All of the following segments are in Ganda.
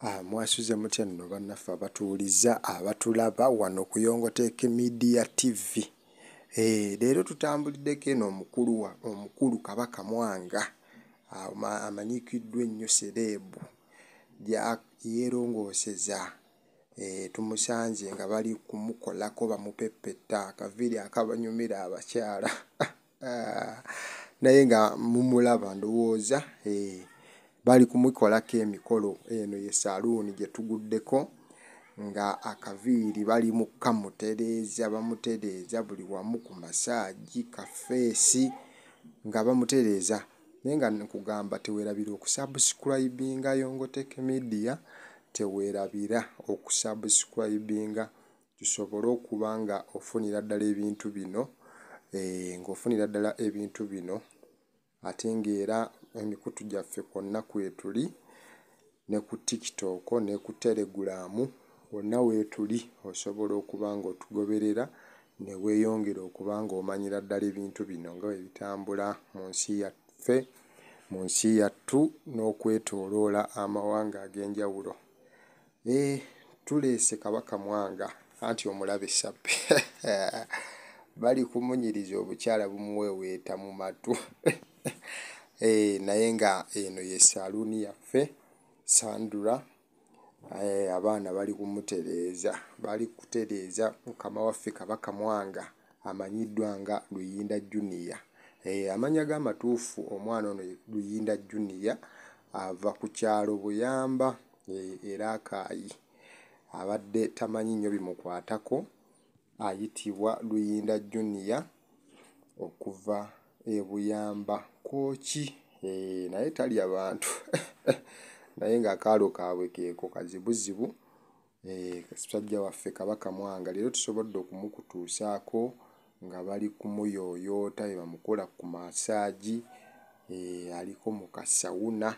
Ah, mwasuze mutya nno bannaffe abatuuliza abatulaba wano kuyongoteeka media tv eh, leero tutambuliddeko eno omukulu omukulu kabaka mwanga amanyikiddwa ennyo sereebu yeerongoseza eh, tumusanze nga bali kumukolako bamupeppetta akaviri akabanyumira abakyala ah, naye nga mumulaba ndowooza eh, bali kumukolako emikolo eno ye saluuni gyetuguddeko nga akaviiri bali mukamutereeza bamutereeza buli wamu ku masaagi kafeesi nga bamutereeza naye nga nkugamba tewerabira okusabusikribinga yongoteke midiya tewerabira okusabusikribinga tusobole okuba nga ofunira ddala ebintu bino e, eh, ngaofunira ddala ebintu bino ate ngaera emikutu gyaffe kwonna kwetuli ne ku tiktok ne ku telegulaamu wonna weetuli osobola okuba nga otugoberera ne weeyongera okuba nga omanyira ddala ebintu bino nga webitambula mu nsi yaffe mu nsi yattu n'okwetoloola amawanga ag'enjawulo e tuleese kabaka mwanga anti omulabe sappe bali kumunyiriza obukyala bumuweweeta mu matu eh, naye nga eno eh, ye saluuni yaffe sandura eh, abaana bali kumutereeza bali kutereeza mukama waffe kabaka mwanga amanyiddwa nga luyinda juniya eh, amanya gamatuufu omwana ono luyinda juniya ava ku kyalo buyamba eh, era eh, akaayi abadde tamanyi nnyo bimukwatako ayitibwa luyinda juniya okuva ebuyamba kooki eh, naye talya bantu naye ngaakaalo kaabwe keeko kazibuzibu kasajja eh, waffe kabaka mwanga leero tusobodde okumukutuusaako nga bali kumuyooyoota ebamukola ku masaagi eh, aliko mukasawuna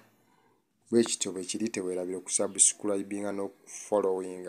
bwekityo bwekiri tewerabire okusubscribinga nokufollowinga